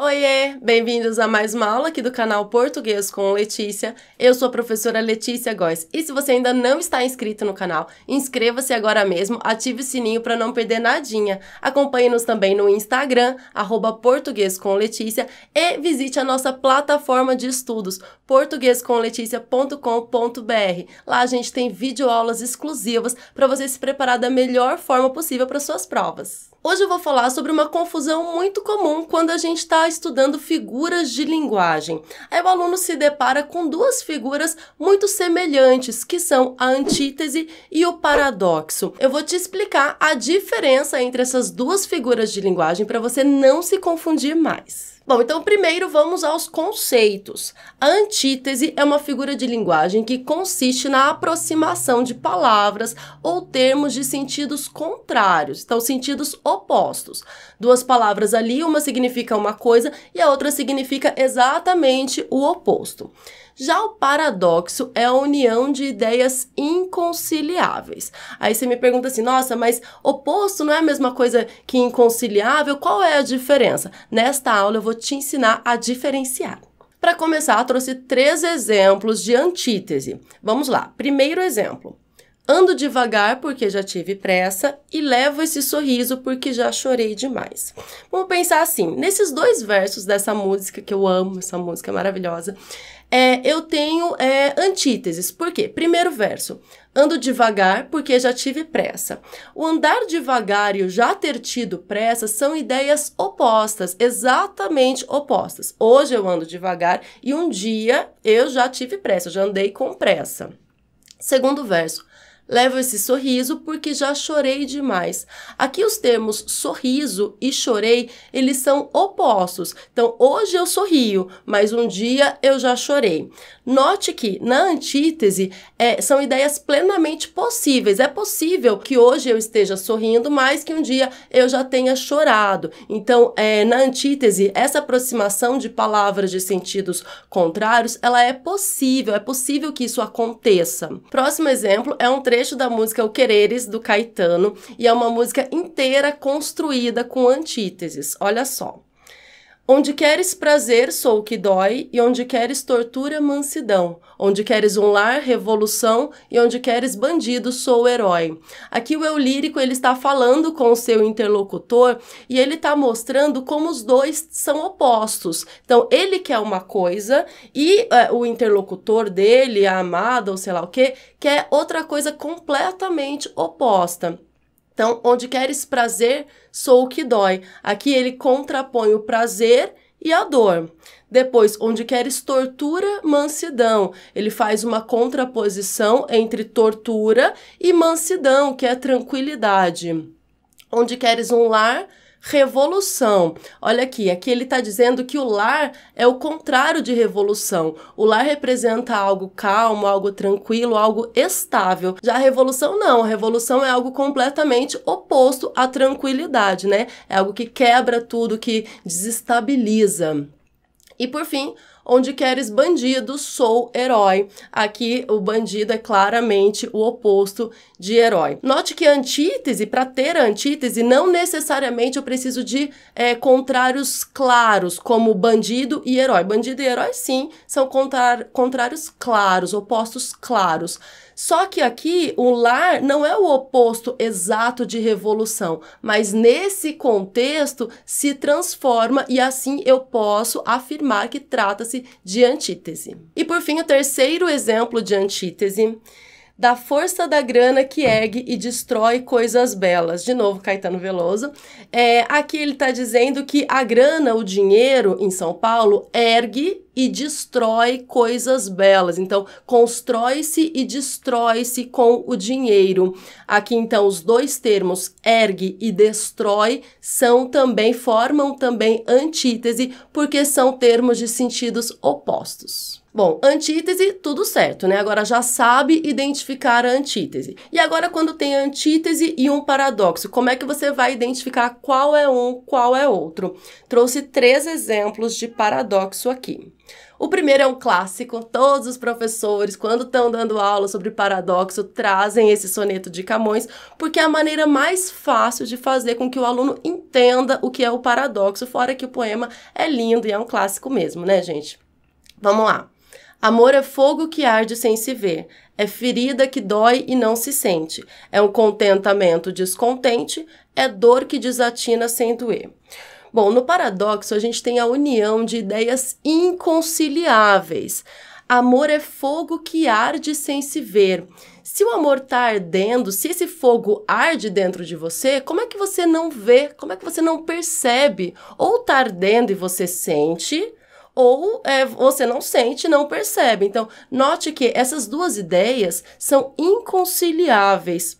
Oiê, bem-vindos a mais uma aula aqui do canal Português com Letícia. Eu sou a professora Letícia Góes. E se você ainda não está inscrito no canal, inscreva-se agora mesmo, ative o sininho para não perder nadinha. Acompanhe-nos também no Instagram, arroba Português com Letícia, e visite a nossa plataforma de estudos, portuguescomleticia.com.br. Lá a gente tem videoaulas exclusivas para você se preparar da melhor forma possível para suas provas. Hoje eu vou falar sobre uma confusão muito comum quando a gente está estudando figuras de linguagem. Aí o aluno se depara com duas figuras muito semelhantes, que são a antítese e o paradoxo. Eu vou te explicar a diferença entre essas duas figuras de linguagem para você não se confundir mais. Bom, então primeiro vamos aos conceitos. A antítese é uma figura de linguagem que consiste na aproximação de palavras ou termos de sentidos contrários, então sentidos opostos. Duas palavras ali, uma significa uma coisa e a outra significa exatamente o oposto. Já o paradoxo é a união de ideias inconciliáveis. Aí você me pergunta assim: nossa, mas oposto não é a mesma coisa que inconciliável? Qual é a diferença? Nesta aula eu vou te ensinar a diferenciar. Para começar, trouxe três exemplos de antítese. Vamos lá. Primeiro exemplo. Ando devagar porque já tive pressa e levo esse sorriso porque já chorei demais. Vamos pensar assim, nesses dois versos dessa música que eu amo, essa música é maravilhosa, é, eu tenho é, antíteses. Por quê? Primeiro verso. Ando devagar porque já tive pressa. O andar devagar e o já ter tido pressa são ideias opostas, exatamente opostas. Hoje eu ando devagar e um dia eu já tive pressa, já andei com pressa. Segundo verso. Levo esse sorriso porque já chorei demais. Aqui os termos sorriso e chorei, eles são opostos. Então, hoje eu sorrio, mas um dia eu já chorei. Note que na antítese é, são ideias plenamente possíveis. É possível que hoje eu esteja sorrindo, mas que um dia eu já tenha chorado. Então, é, na antítese, essa aproximação de palavras de sentidos contrários, ela é possível. É possível que isso aconteça. Próximo exemplo é um trecho trecho da música é O Quereres, do Caetano, e é uma música inteira construída com antíteses. Olha só. Onde queres prazer, sou o que dói, e onde queres tortura, mansidão. Onde queres um lar, revolução, e onde queres bandido, sou o herói. Aqui o eu lírico ele está falando com o seu interlocutor e ele está mostrando como os dois são opostos. Então ele quer uma coisa e é, o interlocutor dele, a amada ou sei lá o que, quer outra coisa completamente oposta. Então, onde queres prazer, sou o que dói. Aqui ele contrapõe o prazer e a dor. Depois, onde queres tortura, mansidão. Ele faz uma contraposição entre tortura e mansidão, que é tranquilidade. Onde queres um lar, revolução. Olha aqui, aqui ele está dizendo que o lar é o contrário de revolução. O lar representa algo calmo, algo tranquilo, algo estável. Já a revolução não, a revolução é algo completamente oposto à tranquilidade, né? É algo que quebra tudo, que desestabiliza. E por fim, Onde queres bandido, sou herói. Aqui o bandido é claramente o oposto de herói. Note que a antítese, para ter a antítese, não necessariamente eu preciso de é, contrários claros, como bandido e herói. Bandido e herói, sim, são contrários claros, opostos claros. Só que aqui o lar não é o oposto exato de revolução, mas nesse contexto se transforma e assim eu posso afirmar que trata-se de antítese. E por fim, o terceiro exemplo de antítese da força da grana que ergue e destrói coisas belas. De novo, Caetano Veloso. É, aqui ele está dizendo que a grana, o dinheiro em São Paulo, ergue e destrói coisas belas. Então, constrói-se e destrói-se com o dinheiro. Aqui então os dois termos ergue e destrói são também formam também antítese porque são termos de sentidos opostos. Bom, antítese, tudo certo, né? Agora já sabe identificar a antítese. E agora, quando tem antítese e um paradoxo, como é que você vai identificar qual é um, qual é outro? Trouxe três exemplos de paradoxo aqui. O primeiro é um clássico, todos os professores, quando estão dando aula sobre paradoxo, trazem esse soneto de Camões, porque é a maneira mais fácil de fazer com que o aluno entenda o que é o paradoxo, fora que o poema é lindo e é um clássico mesmo, né, gente? Vamos lá. Amor é fogo que arde sem se ver, é ferida que dói e não se sente, é um contentamento descontente, é dor que desatina sem doer. Bom, no paradoxo, a gente tem a união de ideias inconciliáveis. Amor é fogo que arde sem se ver. Se o amor está ardendo, se esse fogo arde dentro de você, como é que você não vê? Como é que você não percebe? Ou está ardendo e você sente, ou é, você não sente, não percebe. Então, note que essas duas ideias são inconciliáveis.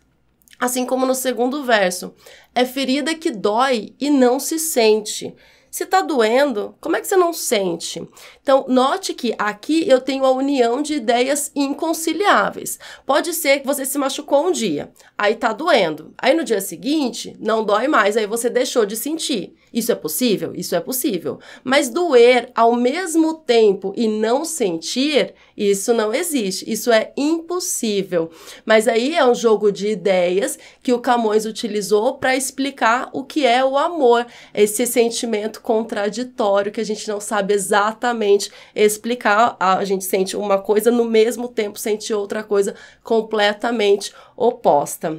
Assim como no segundo verso, é ferida que dói e não se sente. Se está doendo, como é que você não sente? Então, note que aqui eu tenho a união de ideias inconciliáveis. Pode ser que você se machucou um dia, aí está doendo. Aí no dia seguinte, não dói mais, aí você deixou de sentir. Isso é possível? Isso é possível. Mas doer ao mesmo tempo e não sentir, isso não existe. Isso é impossível. Mas aí é um jogo de ideias que o Camões utilizou para explicar o que é o amor, esse sentimento contraditório que a gente não sabe exatamente explicar. A gente sente uma coisa no mesmo tempo, sente outra coisa completamente oposta.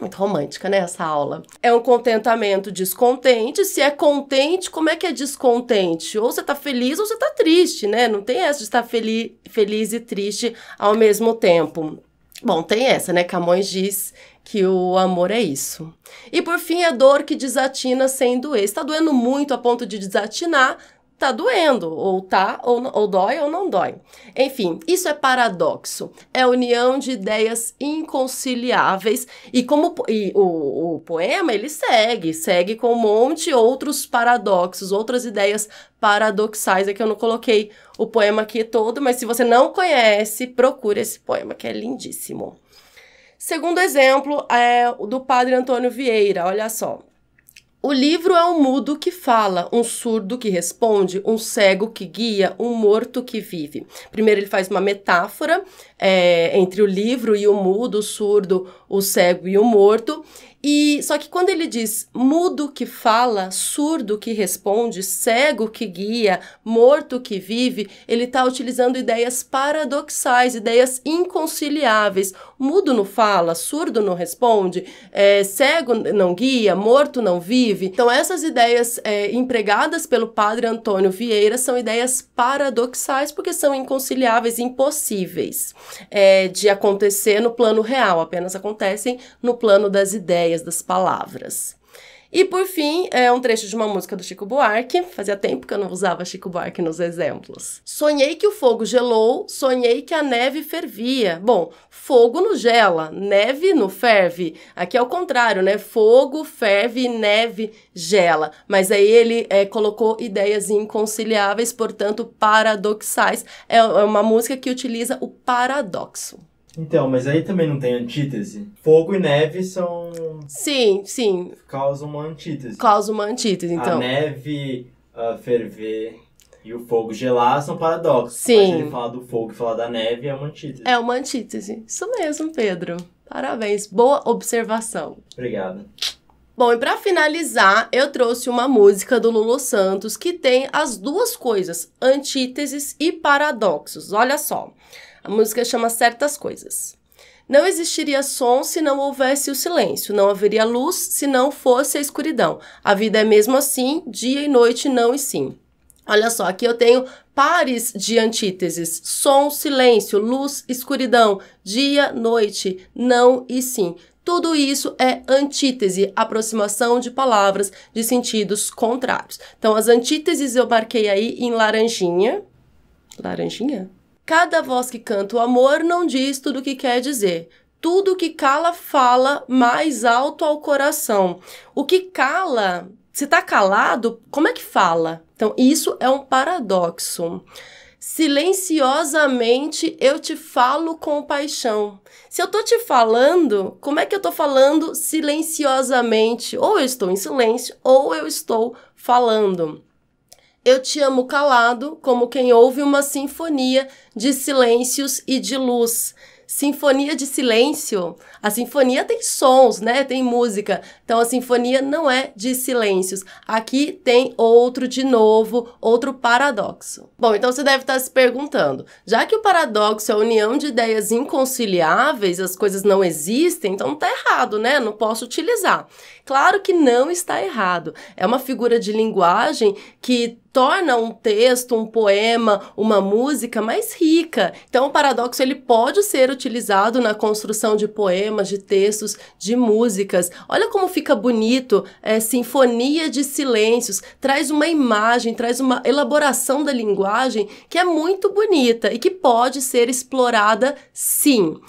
Muito romântica, né, essa aula. É um contentamento descontente. Se é contente, como é que é descontente? Ou você tá feliz ou você tá triste, né? Não tem essa de estar feliz, feliz e triste ao mesmo tempo. Bom, tem essa, né? Camões diz que o amor é isso. E por fim, é dor que desatina sem doer. Está doendo muito a ponto de desatinar, tá doendo, ou tá, ou, ou dói ou não dói. Enfim, isso é paradoxo. É união de ideias inconciliáveis e como e o, o poema ele segue, segue com um monte outros paradoxos, outras ideias paradoxais. É que eu não coloquei o poema aqui todo, mas se você não conhece, procure esse poema que é lindíssimo. Segundo exemplo é o do padre Antônio Vieira, olha só. O livro é um mudo que fala, um surdo que responde, um cego que guia, um morto que vive. Primeiro, ele faz uma metáfora é, entre o livro e o mudo, o surdo, o cego e o morto, e só que quando ele diz mudo que fala, surdo que responde, cego que guia, morto que vive, ele está utilizando ideias paradoxais, ideias inconciliáveis. Mudo não fala, surdo não responde, é, cego não guia, morto não vive. Então essas ideias é, empregadas pelo padre Antônio Vieira são ideias paradoxais porque são inconciliáveis, impossíveis é, de acontecer no plano real, apenas acontecem no plano das ideias ideias das palavras. E por fim, é um trecho de uma música do Chico Buarque. Fazia tempo que eu não usava Chico Buarque nos exemplos. Sonhei que o fogo gelou, sonhei que a neve fervia. Bom, fogo não gela, neve não ferve. Aqui é o contrário, né? Fogo ferve, neve gela. Mas aí ele é, colocou ideias inconciliáveis, portanto paradoxais. É, é uma música que utiliza o paradoxo. Então, mas aí também não tem antítese. Fogo e neve são. Sim, sim. Causam uma antítese. causam uma antítese, então. A neve uh, ferver e o fogo gelar são paradoxos. Sim. Mas ele falar do fogo e falar da neve é uma antítese. É uma antítese. Isso mesmo, Pedro. Parabéns. Boa observação. Obrigado. Bom, e para finalizar, eu trouxe uma música do Lulu Santos que tem as duas coisas, antíteses e paradoxos. Olha só. A música chama Certas Coisas. Não existiria som se não houvesse o silêncio, não haveria luz se não fosse a escuridão. A vida é mesmo assim, dia e noite não e sim. Olha só, aqui eu tenho pares de antíteses: som, silêncio, luz, escuridão, dia, noite, não e sim. Tudo isso é antítese, aproximação de palavras de sentidos contrários. Então, as antíteses eu marquei aí em laranjinha. Laranjinha? Cada voz que canta o amor não diz tudo o que quer dizer. Tudo que cala, fala mais alto ao coração. O que cala, se tá calado, como é que fala? Então, isso é um paradoxo. Silenciosamente eu te falo com paixão. Se eu tô te falando, como é que eu tô falando silenciosamente? Ou eu estou em silêncio, ou eu estou falando. Eu te amo calado, como quem ouve uma sinfonia de silêncios e de luz. Sinfonia de silêncio. A sinfonia tem sons, né? Tem música. Então a sinfonia não é de silêncios. Aqui tem outro de novo, outro paradoxo. Bom, então você deve estar se perguntando: já que o paradoxo é a união de ideias inconciliáveis, as coisas não existem, então não tá errado, né? Não posso utilizar. Claro que não está errado. É uma figura de linguagem que torna um texto, um poema, uma música mais rica. Então, o paradoxo ele pode ser utilizado na construção de poemas, de textos, de músicas. Olha como fica bonito, é, sinfonia de silêncios, traz uma imagem, traz uma elaboração da linguagem que é muito bonita e que pode ser explorada, sim.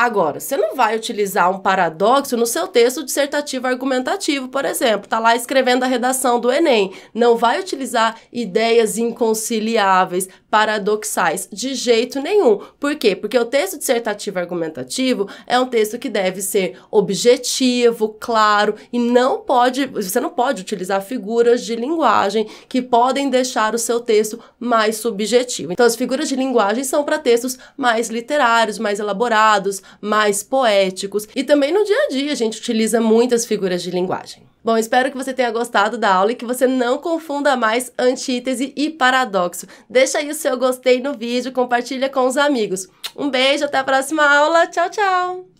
Agora, você não vai utilizar um paradoxo no seu texto dissertativo argumentativo, por exemplo, está lá escrevendo a redação do Enem. Não vai utilizar ideias inconciliáveis, paradoxais, de jeito nenhum. Por quê? Porque o texto dissertativo argumentativo é um texto que deve ser objetivo, claro e não pode, você não pode utilizar figuras de linguagem que podem deixar o seu texto mais subjetivo. Então, as figuras de linguagem são para textos mais literários, mais elaborados, mais poéticos e também no dia a dia a gente utiliza muitas figuras de linguagem. Bom, espero que você tenha gostado da aula e que você não confunda mais antítese e paradoxo. Deixa aí o seu gostei no vídeo, compartilha com os amigos. Um beijo, até a próxima aula. Tchau, tchau!